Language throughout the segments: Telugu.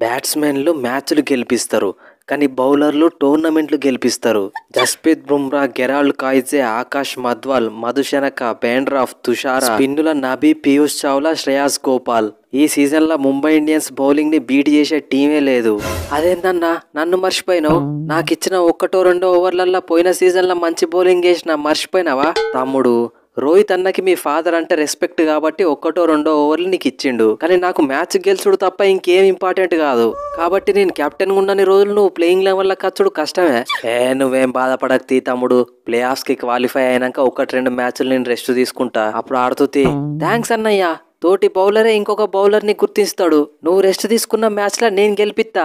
బ్యాట్స్మెన్లు మ్యాచ్లు గెలిపిస్తారు కానీ బౌలర్లు టోర్నమెంట్లు గెలిపిస్తారు Jasprit Bumrah Gerald Coetzee Akash Madhwal Madushanka Behrendorff Tushara పిన్నుల నబీ పీయూష్ చావ్లా శ్రేయాస్ గోపాల్ ఈ సీజన్లో ముంబై ఇండియన్స్ బౌలింగ్ని బీట్ చేసే టీమే లేదు అదేందన్నా నన్ను మర్చిపోయినావు నాకు ఇచ్చిన ఒక్కటో రెండో ఓవర్లల్లో పోయిన సీజన్లో మంచి బౌలింగ్ చేసిన మర్చిపోయినావా తమ్ముడు రోహిత్ అన్నకి మీ ఫాదర్ అంటే రెస్పెక్ట్ కాబట్టి ఒక్కటో రెండో ఓవర్లు నీకు ఇచ్చిండు కానీ నాకు మ్యాచ్ గెలుచుడు తప్ప ఇంకేం ఇంపార్టెంట్ కాదు కాబట్టి నేను కెప్టెన్ ఉన్న రోజులు నువ్వు ప్లేయింగ్ లెవెల్లో ఖర్చుడు కష్టమే ఏ నువ్వేం బాధపడక తీ తమ్ముడు ప్లే ఆఫ్స్కి క్వాలిఫై అయినాక ఒకటి రెండు మ్యాచ్లు నేను రెస్ట్ తీసుకుంటా అప్పుడు తీ థ్యాంక్స్ అన్నయ్య తోటి బౌలరే ఇంకొక బౌలర్ని గుర్తిస్తాడు నువ్వు రెస్ట్ తీసుకున్న మ్యాచ్లో నేను గెలిపిస్తా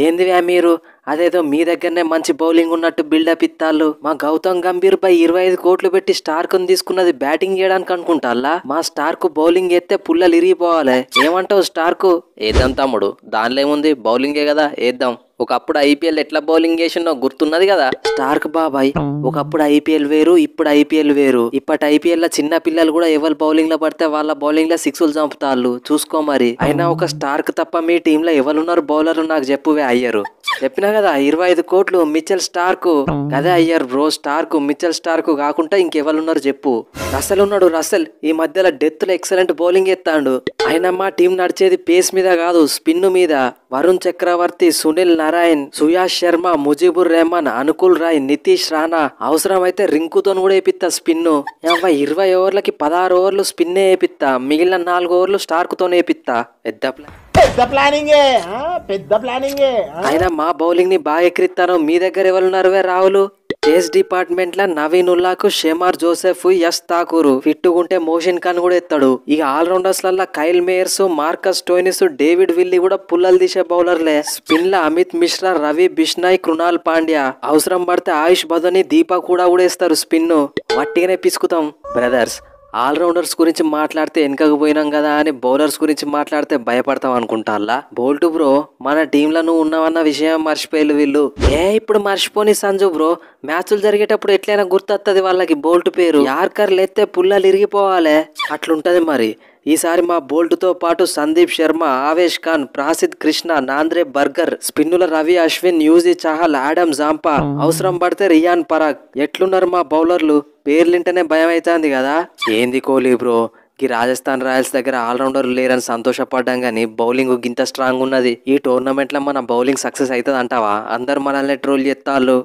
ఏందివా మీరు అదేదో మీ దగ్గరనే మంచి బౌలింగ్ ఉన్నట్టు బిల్డప్ ఇత్తాళ్ళు మా గౌతమ్ గంభీర్ పై ఇరవై ఐదు కోట్లు పెట్టి స్టార్ కు తీసుకున్నది బ్యాటింగ్ చేయడానికి అనుకుంటాల్లా మా స్టార్ కు బౌలింగ్ ఎత్తే పుల్లలు ఇరిగిపోవాలి ఏమంటావు స్టార్ కు ఏద్దాం తమ్ముడు దానిలో ఏముంది బౌలింగే కదా ఏద్దాం ఒకప్పుడు ఐపీఎల్ ఎట్లా బౌలింగ్ చేసిందో గుర్తున్నది కదా స్టార్క్ బాబాయ్ ఒకప్పుడు ఐపీఎల్ వేరు ఇప్పుడు ఐపీఎల్ వేరు ఇప్పటి ఐపీఎల్ లో చిన్న పిల్లలు కూడా ఎవరు బౌలింగ్ లో పడితే వాళ్ళ బౌలింగ్ లో సిక్స్ చంపుతారు చూసుకో మరి అయినా ఒక స్టార్క్ తప్ప మీ లో ఎవరున్నారు బౌలర్లు నాకు చెప్పువే అయ్యారు చెప్పినా కదా ఇరవై ఐదు కోట్లు మిచెల్ స్టార్క్ అదే అయ్యారు బ్రో స్టార్క్ మిచెల్ స్టార్క్ కాకుండా ఇంకెవరున్నారు చెప్పు రసల్ ఉన్నాడు రసల్ ఈ మధ్యలో డెత్ లో ఎక్సలెంట్ బౌలింగ్ ఎత్తాడు ఆయన మా టీం నడిచేది పేస్ మీద కాదు స్పిన్ మీద వరుణ్ చక్రవర్తి సునీల్ నారాయణ్ సుయాష్ శర్మ ముజీబుర్ రెహమాన్ అనుకుల్ రాయ్ నితీష్ రాణా అవసరమైతే రింకుతో కూడా వేపిస్తా స్పిన్ ఇరవై ఓవర్లకి పదహారు ఓవర్లు స్పిన్నే వేపిస్తా మిగిలిన నాలుగు ఓవర్లు స్టార్క్ వేపిస్తా పెద్ద పెద్ద ప్లానింగ్ పెద్ద ప్లానింగ్ అయినా మా బౌలింగ్ ని బాగా ఎక్కిరిస్తాను మీ దగ్గర ఎవరున్నారు రావులు చేస్ డిపార్ట్మెంట్ నవీన్ ఉల్లాకు షెమార్ జోసెఫ్ ఎస్ తాకూరు ఫిట్టుకుంటే మోషన్ ఖాన్ కూడా ఎత్తాడు ఇక ఆల్రౌండర్స్ లల్లా Kyle Mayers Marcus Stoinis David Willey కూడా పుల్లలు తీసే బౌలర్లే స్పిన్ ల అమిత్ మిశ్రా రవి బిష్నాయ్ కృణాల్ పాండ్యా అవసరం పడితే ఆయుష్ బదోని దీపా కూడా కూడా ఇస్తారు స్పిన్ మట్టిగానే పిసుకుతాం బ్రదర్స్ ఆల్రౌండర్స్ గురించి మాట్లాడితే వెనకకు కదా అని బౌలర్స్ గురించి మాట్లాడితే భయపడతాం అనుకుంటాల్లా బోల్ట్ బ్రో మన టీంలో నువ్వు ఉన్నావన్న విషయం మర్చిపోయారు వీళ్ళు ఏ ఇప్పుడు మర్చిపోని సంజు బ్రో మ్యాచ్లు జరిగేటప్పుడు ఎట్లయినా గుర్తొస్తుంది వాళ్ళకి బోల్ట్ పేరు యార్కర్ లేతే పుల్లలు ఇరిగిపోవాలి అట్లుంటది మరి ఈసారి మా బోల్ట్తో పాటు సందీప్ శర్మ ఆవేష్ ఖాన్ ప్రాసిద్ కృష్ణ నాంద్రే బర్గర్ స్పిన్నుల రవి అశ్విన్ యూజీ చహల్ ఆడమ్ జాంపా అవసరం పడితే రియాన్ పరాగ్ ఎట్లున్నారు మా బౌలర్లు పేర్లింటనే భయం అవుతుంది కదా ఏంది కోహ్లీ బ్రో ఈ రాజస్థాన్ రాయల్స్ దగ్గర ఆల్రౌండర్ లేరని సంతోషపడ్డాం కానీ బౌలింగ్ గింత స్ట్రాంగ్ ఉన్నది ఈ టోర్నమెంట్లో మన బౌలింగ్ సక్సెస్ అవుతుంది అంటావా అందరు మనల్ని ట్రోల్ చేస్తాళ్ళు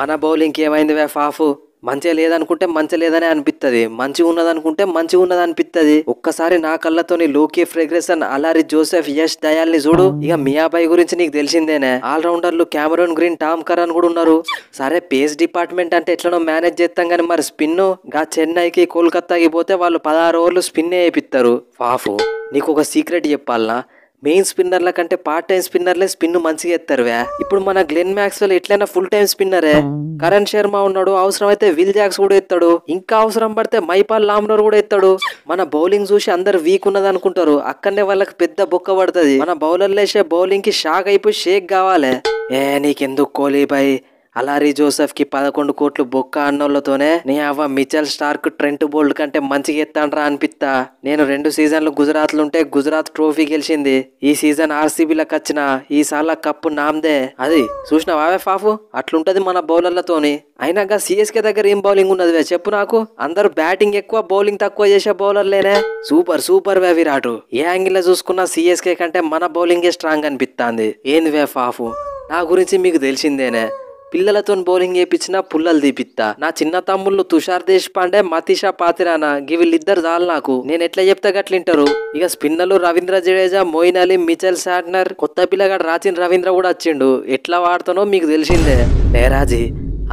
మన బౌలింగ్కి ఏమైంది వే ఫాఫు మంచిగా లేదనుకుంటే మంచి లేదనే అనిపిస్తుంది మంచిగా ఉన్నదనుకుంటే మంచిగా ఉన్నది అనిపిస్తుంది ఒక్కసారి నా కళ్ళతోని లోకీ ఫ్రెగ్రెసన్ అలారి జోసెఫ్ యష్ ని చూడు ఇక మియాబాయ్ గురించి నీకు తెలిసిందేనే ఆల్రౌండర్లు కెమెరోన్ గ్రీన్ టామ్ కరన్ కూడా ఉన్నారు సరే పేస్ డిపార్ట్మెంట్ అంటే ఎట్లనో మేనేజ్ చేస్తాం కానీ మరి స్పిన్ గా చెన్నైకి కోల్కతాకి పోతే వాళ్ళు పదహారు ఓవర్లు స్పిన్ వేయిస్తారు పాఫు నీకు ఒక సీక్రెట్ చెప్పాలనా మెయిన్ స్పిన్నర్ల కంటే పార్ట్ టైం స్పిన్నర్లే స్పిన్ మంచిగా ఎత్తారువే ఇప్పుడు మన గ్లెన్ మ్యాక్స్వెల్ ఎట్లయినా ఫుల్ టైం స్పిన్నరే కరణ్ శర్మ ఉన్నాడు అవసరం అయితే విల్ జాక్స్ కూడా ఎత్తాడు ఇంకా అవసరం పడితే మైపాల్ లామ్నర్ కూడా ఎత్తాడు మన బౌలింగ్ చూసి అందరు వీక్ ఉన్నది అనుకుంటారు అక్కడనే వాళ్ళకి పెద్ద బొక్క పడుతుంది మన బౌలర్లు వేసే బౌలింగ్ కి షాక్ అయిపోయి షేక్ కావాలి ఏ నీకెందుకు కోహ్లీ బాయ్ అలారీ జోసెఫ్ కి పదకొండు కోట్లు బొక్క అన్నోళ్లతోనే నీ అవ్వ మిచెల్ స్టార్క్ ట్రెంట్ బోల్డ్ కంటే మంచిగా ఎత్తాండ్రా అనిపిస్తా నేను రెండు సీజన్లు గుజరాత్ ఉంటే గుజరాత్ ట్రోఫీ గెలిచింది ఈ సీజన్ ఆర్సీబీలకు వచ్చిన ఈ సార్ల కప్పు నామ్దే అది చూసిన వావే ఫాఫు అట్లుంటది మన బౌలర్లతోని అయినాక గా సిఎస్కే దగ్గర ఏం బౌలింగ్ ఉన్నది చెప్పు నాకు అందరు బ్యాటింగ్ ఎక్కువ బౌలింగ్ తక్కువ చేసే బౌలర్లేనే సూపర్ సూపర్ వే విరాట్ ఏ యాంగిల్ లో చూసుకున్నా సిఎస్కే కంటే మన బౌలింగే స్ట్రాంగ్ అనిపిస్తాంది ఏంది వే ఫాఫు నా గురించి మీకు తెలిసిందేనే పిల్లలతో బౌలింగ్ చేయించిన పుల్లలు తీపిత్తా నా చిన్న తమ్ముళ్ళు తుషార్ దేశ్ పాండే మతీషా పాతిరానా వీళ్ళిద్దరు చాలు నాకు నేను ఎట్లా చెప్తా గట్లింటారు ఇక స్పిన్నర్లు రవీంద్ర జడేజా మోయిన్ అలీ మిచెల్ శాట్నర్ కొత్త పిల్లగాడు రాచిన్ రవీంద్ర కూడా వచ్చిండు ఎట్లా వాడతానో మీకు తెలిసిందే నేరాజీ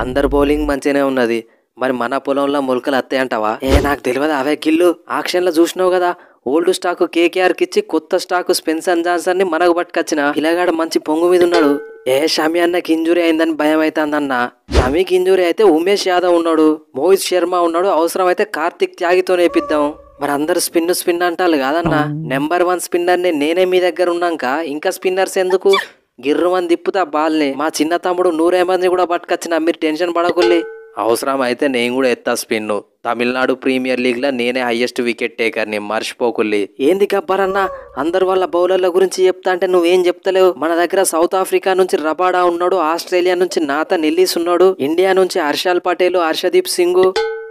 అందరు బౌలింగ్ మంచిగానే ఉన్నది మరి మన పొలంలో మొలకలు అత్తాయంటావా ఏ నాకు తెలియదు అవే కిల్లు ఆక్షన్లో చూసినావు కదా ఓల్డ్ స్టాక్ కేకేఆర్కి ఇచ్చి కొత్త స్టాక్ స్పెన్సన్ ని మనకు పట్టుకొచ్చిన ఇలాగాడ మంచి పొంగు మీద ఉన్నాడు ఏ షమి అన్నకి ఇంజురీ అయిందని భయం అవుతుందన్న షమికి ఇంజురీ అయితే ఉమేష్ యాదవ్ ఉన్నాడు మోహిత్ శర్మ ఉన్నాడు అవసరం అయితే కార్తిక్ త్యాగితో నేపిద్దాం మరి అందరు స్పిన్ స్పిన్ అంటారు కాదన్నా నెంబర్ వన్ స్పిన్నర్ని నేనే మీ దగ్గర ఉన్నాక ఇంకా స్పిన్నర్స్ ఎందుకు గిర్రమని తిప్పుతా బాల్ని మా చిన్న తమ్ముడు నూరేమంది కూడా పట్టుకొచ్చిన మీరు టెన్షన్ పడకుల్లి అవసరం అయితే నేను కూడా ఎత్తా స్పిన్ను తమిళనాడు ప్రీమియర్ లీగ్లో నేనే హయ్యెస్ట్ వికెట్ టేకర్ని మర్చిపోకుల్లి ఏంది గబ్బరన్నా అందరు వాళ్ళ బౌలర్ల గురించి చెప్తా అంటే నువ్వేం చెప్తలేవు మన దగ్గర సౌత్ ఆఫ్రికా నుంచి రబాడా ఉన్నాడు ఆస్ట్రేలియా నుంచి నాత నిల్లీస్ ఉన్నాడు ఇండియా నుంచి హర్షాల్ పటేల్ హర్షదీప్ సింగ్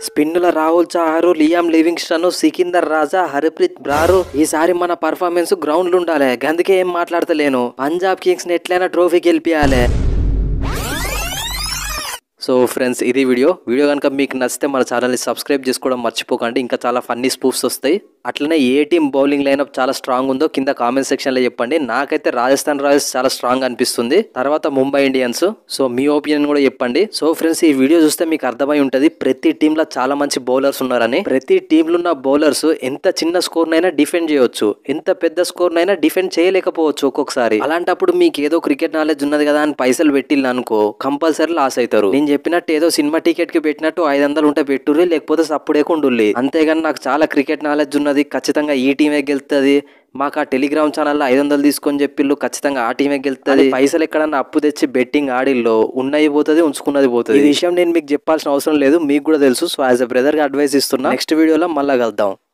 స్పిన్నుల రాహుల్ చాహరు లియామ్ లివింగ్స్టన్ సికిందర్ రాజా హరిప్రీత్ బ్రారు ఈసారి మన పర్ఫార్మెన్స్ గ్రౌండ్లు ఉండాలి అందుకే ఏం మాట్లాడతలేను పంజాబ్ కింగ్స్ ఎట్లయినా ట్రోఫీ గెలిపియాలి సో ఫ్రెండ్స్ ఇది వీడియో వీడియో కనుక మీకు నచ్చితే మన ఛానల్ని సబ్స్క్రైబ్ చేసుకోవడం మర్చిపోకండి ఇంకా చాలా ఫన్నీ స్పూఫ్స్ వస్తాయి అట్లనే ఏ టీం బౌలింగ్ లైనప్ చాలా స్ట్రాంగ్ ఉందో కింద కామెంట్ సెక్షన్లో చెప్పండి నాకైతే రాజస్థాన్ రాయల్స్ చాలా స్ట్రాంగ్ అనిపిస్తుంది తర్వాత ముంబై ఇండియన్స్ సో మీ ఒపీనియన్ కూడా చెప్పండి సో ఫ్రెండ్స్ ఈ వీడియో చూస్తే మీకు అర్థమై ఉంటుంది ప్రతి టీంలో చాలా మంచి బౌలర్స్ ఉన్నారని ప్రతి టీంలో ఉన్న బౌలర్స్ ఎంత చిన్న స్కోర్నైనా డిఫెండ్ చేయొచ్చు ఎంత పెద్ద స్కోర్నైనా డిఫెండ్ చేయలేకపోవచ్చు ఒక్కొక్కసారి అలాంటప్పుడు మీకు ఏదో క్రికెట్ నాలెడ్జ్ ఉన్నది కదా అని పైసలు పెట్టిల్లు అనుకో కంపల్సరీ లాస్ అవుతారు నేను చెప్పినట్టు ఏదో సినిమా టికెట్ కి పెట్టినట్టు ఐదు వందలు ఉంటే పెట్టుర్రి లేకపోతే సప్పుడేకుండుల్లి అంతేగాని నాకు చాలా క్రికెట్ నాలెడ్జ్ ఉన్నది ఖచ్చితంగా ఈ టీమే గెలుతుంది మాకు ఆ టెలిగ్రామ్ ఛానల్ ఐదు వందలు తీసుకొని చెప్పిళ్ళు ఖచ్చితంగా ఆ టీమే గెలుతుంది పైసలు ఎక్కడన్నా అప్పు తెచ్చి బెట్టింగ్ ఆడిల్లో ఉన్నది పోతుంది ఉంచుకున్నది పోతుంది ఈ విషయం నేను మీకు చెప్పాల్సిన అవసరం లేదు మీకు కూడా తెలుసు సో యాజ్ అ గా అడ్వైస్ ఇస్తున్నా నెక్స్ట్ వీడియోలో మళ్ళీ కలుద్దాం